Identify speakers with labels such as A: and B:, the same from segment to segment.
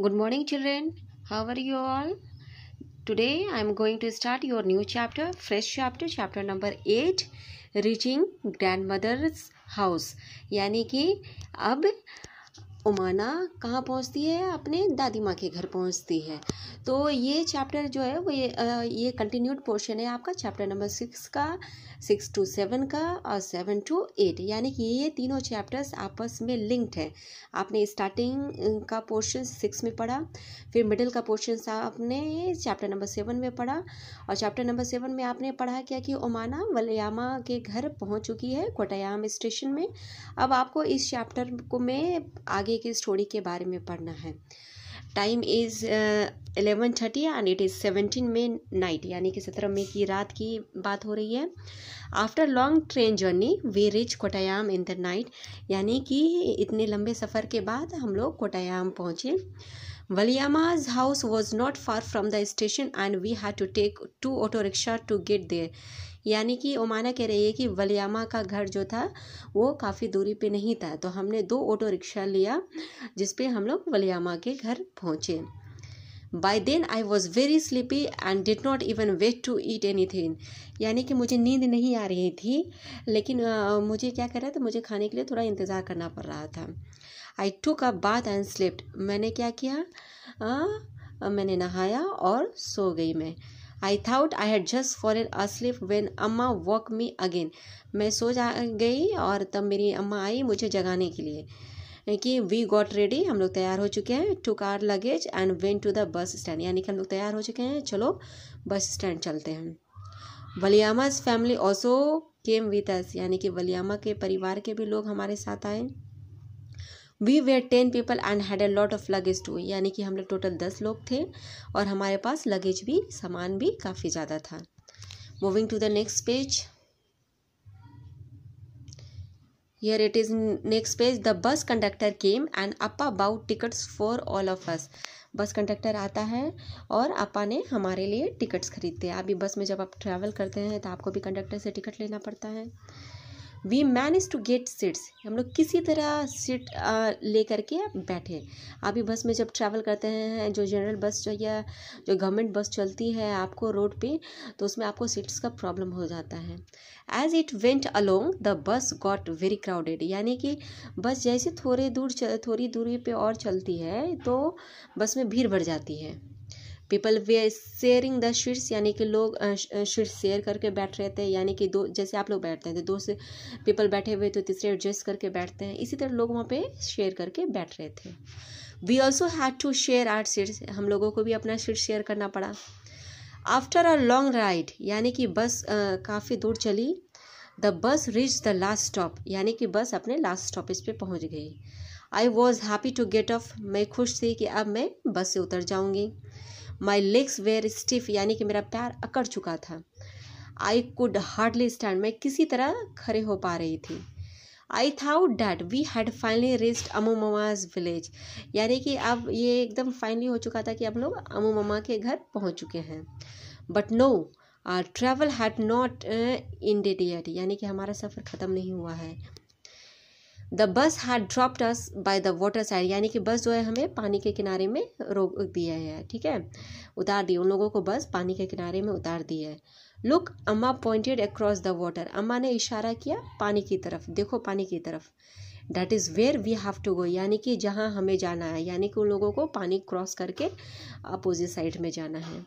A: good morning children how are you all today i am going to start your new chapter fresh chapter chapter number 8 reaching grandmother's house यानी कि अब उमाना कहाँ पहुँचती है अपने दादी माँ के घर पहुँचती है तो ये चैप्टर जो है वो ये ये कंटिन्यूड पोर्शन है आपका चैप्टर नंबर सिक्स का सिक्स टू सेवन का और सेवन टू एट यानी कि ये तीनों चैप्टर्स आपस में लिंक्ड हैं आपने स्टार्टिंग का पोर्शन सिक्स में पढ़ा फिर मिडिल का पोर्शन आपने चैप्टर नंबर सेवन में पढ़ा और चैप्टर नंबर सेवन में आपने पढ़ा क्या कि उमाना वलयामा के घर पहुँच चुकी है कोटायाम स्टेशन में अब आपको इस चैप्टर को में आगे आगे की स्टोरी के बारे में पढ़ना है time is eleven thirty and it is seventeen May night यानी कि सत्रह मई की रात की बात हो रही है after long train journey we reach Kottayam in the night यानी कि इतने लंबे सफ़र के बाद हम लोग कोटायाम पहुँचे Valiyamma's house was not far from the station and we had to take two auto rickshaw to get there यानी कि ओमाना माना कह रही है कि वलियामा का घर जो था वो काफ़ी दूरी पे नहीं था तो हमने दो ऑटो रिक्शा लिया जिसपे हम लोग वलियामा के घर पहुँचे By then I was very sleepy and did not even wait to eat anything यानी कि मुझे नींद नहीं आ रही थी लेकिन आ, मुझे क्या कर रहा था मुझे खाने के लिए थोड़ा इंतज़ार करना पड़ रहा था I took a bath and slept मैंने क्या किया आ, मैंने नहाया और सो गई मैं I thought I had just fallen asleep when Amma woke me again मैं सो जा गई और तब मेरी अम्मा आई मुझे जगाने के लिए कि वी गॉट रेडी हम लोग तैयार हो चुके हैं took our luggage and went to the bus stand यानी कि हम लोग तैयार हो चुके हैं चलो बस स्टैंड चलते हैं Valiyamma's family also came with us यानी कि वलियामा के परिवार के भी लोग हमारे साथ आए we were ten people and had a lot of luggage too यानी कि हम लोग टोटल दस लोग थे और हमारे पास लगेज भी सामान भी काफ़ी ज़्यादा था moving to the next page here it is next page the bus conductor came and appa bought tickets for all of us bus conductor आता है और अपा ने हमारे लिए टिकट्स खरीदते हैं आप भी बस में जब आप ट्रैवल करते हैं तो आपको भी कंडक्टर से टिकट लेना पड़ता है we manage to get seats हम लोग किसी तरह सीट ले के बैठे अभी बस में जब ट्रैवल करते हैं जो जनरल बस जो या जो गवर्नमेंट बस चलती है आपको रोड पे तो उसमें आपको सीट्स का प्रॉब्लम हो जाता है as it went along the bus got very crowded यानी कि बस जैसे थोड़े दूर थोड़ी दूरी पे और चलती है तो बस में भीड़ बढ़ जाती है people were sharing the seats यानी कि लोग शीट्स शेयर करके बैठ रहे थे यानी कि दो जैसे आप लोग बैठते हैं तो दो से पीपल बैठे हुए तो तीसरे एडजस्ट करके बैठते हैं इसी तरह लोग वहाँ पे शेयर करके बैठ रहे थे we also had to share our seats हम लोगों को भी अपना सीट शेयर करना पड़ा आफ्टर अ लॉन्ग राइड यानी कि बस काफ़ी दूर चली the bus reach the last stop यानी कि बस अपने लास्ट स्टॉपेज पे पहुंच गई I was happy to get off मैं खुश थी कि अब मैं बस से उतर जाऊंगी माई लेग्स वेयर स्टिफ यानी कि मेरा पैर अकड़ चुका था आई कुड हार्डली स्टैंड मैं किसी तरह खड़े हो पा रही थी I thought that we had finally reached Ammamma's village यानी कि अब ये एकदम फाइनली हो चुका था कि अब लोग अमो ममा के घर पहुँच चुके हैं but no travel had not ended यानी कि हमारा सफ़र ख़त्म नहीं हुआ है the bus had dropped us by the water side यानी कि बस जो है हमें पानी के किनारे में रोक दिया है ठीक है उतार दिए उन लोगों को बस पानी के किनारे में उतार दी है लुक अम्मा पॉइंटेड अक्रॉस द वाटर अम्मा ने इशारा किया पानी की तरफ देखो पानी की तरफ that is where we have to go यानी कि जहाँ हमें जाना है यानी कि उन लोगों को पानी क्रॉस करके अपोजिट साइड में जाना है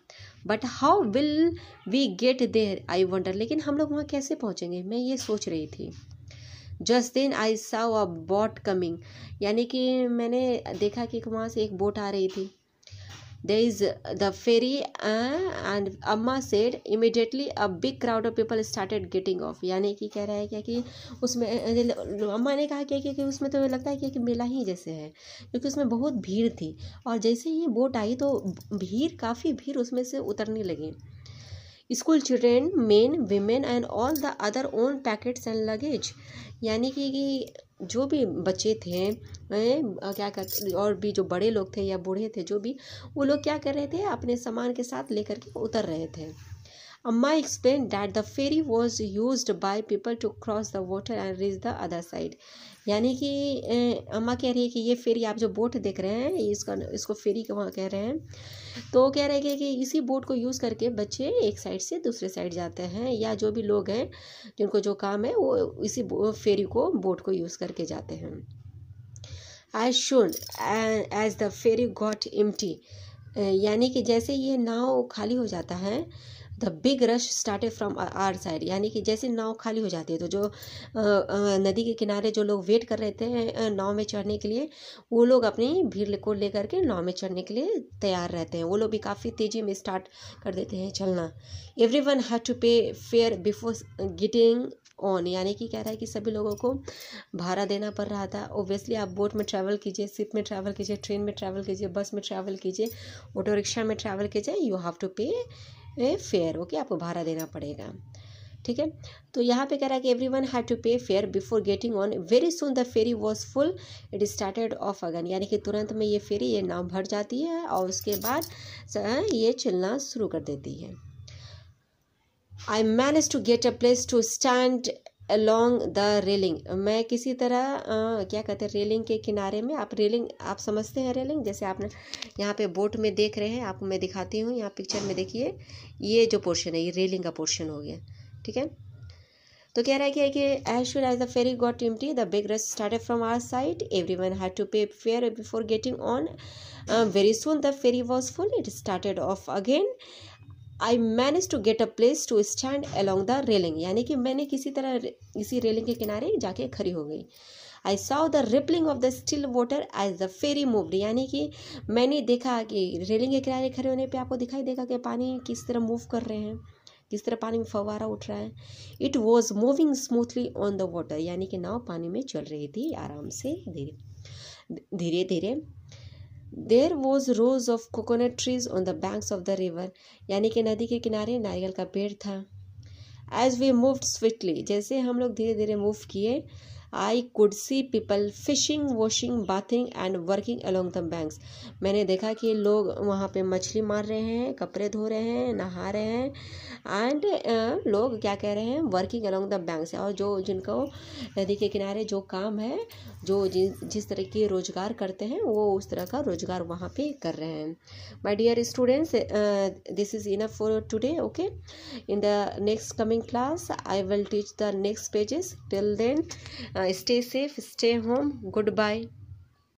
A: but how will we get there I wonder लेकिन हम लोग वहाँ कैसे पहुँचेंगे मैं ये सोच रही थी just then I saw a boat coming यानी कि मैंने देखा कि वहाँ से एक बोट आ रही थी there is the ferry and Amma said immediately a big crowd of people started getting off यानी कि कह रहा है क्या कि उसमें अम्मा ने कहा क्या क्या कि उसमें तो लगता है क्या कि मेला ही जैसे है क्योंकि उसमें बहुत भीड़ थी और जैसे ही बोट आई तो भीड़ काफ़ी भीड़ उसमें से उतरने लगी school children men women and all the other own packets and luggage यानी कि जो भी बच्चे थे क्या कर और भी जो बड़े लोग थे या बूढ़े थे जो भी वो लोग क्या कर रहे थे अपने सामान के साथ लेकर के उतर रहे थे Amma explained that the ferry was used by people to cross the water and reach the other side. यानी कि अम्मा कह रही है कि ये फेरी आप जो बोट देख रहे हैं इसका इसको फेरी वहाँ कह रहे हैं तो कह रहे हैं कि इसी बोट को यूज़ करके बच्चे एक साइड से दूसरे साइड जाते हैं या जो भी लोग हैं जिनको जो काम है वो इसी फेरी को बोट को यूज़ करके जाते हैं I should as the ferry got empty यानी कि जैसे ये नाव खाली हो जाता है the big rush started from our side यानी कि जैसे नाव खाली हो जाती है तो जो नदी के किनारे जो लोग वेट कर रहे थे नाव में चढ़ने के लिए वो लोग अपनी भीड़ को लेकर के नाव में चढ़ने के लिए तैयार रहते हैं वो लोग भी काफ़ी तेज़ी में स्टार्ट कर देते हैं चलना everyone have to pay fare before getting on यानी कि कह रहा है कि सभी लोगों को भाड़ा देना पड़ रहा था ओब्वियसली आप बोट में ट्रैवल कीजिए सिप में ट्रैवल कीजिए ट्रेन में ट्रैवल कीजिए बस में ट्रैवल कीजिए ऑटो रिक्शा में ट्रैवल जाए you have to pay fare okay आपको भाड़ा देना पड़ेगा ठीक है तो यहाँ पे कह रहा है कि everyone had to pay fare before getting on very soon the ferry was full it started off again यानी कि तुरंत में ये फेरी ये नाव भर जाती है और उसके बाद ये चलना शुरू कर देती है I manage to get a place to stand along the railing मैं किसी तरह आ, क्या कहते हैं रेलिंग के किनारे में आप रेलिंग आप समझते हैं रेलिंग जैसे आपने यहाँ पे बोट में देख रहे हैं आपको मैं दिखाती हूँ यहाँ पिक्चर में देखिए ये जो पोर्शन है ये रेलिंग का पोर्शन हो गया ठीक है तो कह रहा है है कि as should as the ferry got टिमटी the big rest started from our side everyone had to pay fare before getting on very soon the ferry was full it started off again I manage to get a place to stand along the railing यानी कि मैंने किसी तरह इसी railing के किनारे जाके खड़ी हो गई I saw the rippling of the still water as the ferry moved यानी कि मैंने देखा कि रेलिंग के किनारे खड़े होने पर आपको दिखाई देगा कि पानी किस तरह मूव कर रहे हैं किस तरह पानी में फवारा उठ रहा है it was moving smoothly on the water यानी कि नाव पानी में चल रही थी आराम से धीरे धीरे धीरे there was rows of coconut trees on the banks of the river यानी कि नदी के किनारे नारियल का पेड़ था एज वी मूव स्विफ्टली जैसे हम लोग धीरे धीरे मूव किए I could see people fishing washing bathing and working along the banks मैंने देखा कि लोग वहाँ पे मछली मार रहे हैं कपड़े धो रहे हैं नहा रहे हैं एंड uh, लोग क्या कह रहे हैं वर्किंग अलोंग द बैंक्स और जो जिनको नदी के किनारे जो काम है जो जि, जिस तरह के रोज़गार करते हैं वो उस तरह का रोज़गार वहाँ पे कर रहे हैं my dear students this is enough for today okay in the next coming class I will teach the next pages till then stay safe, stay home. Goodbye.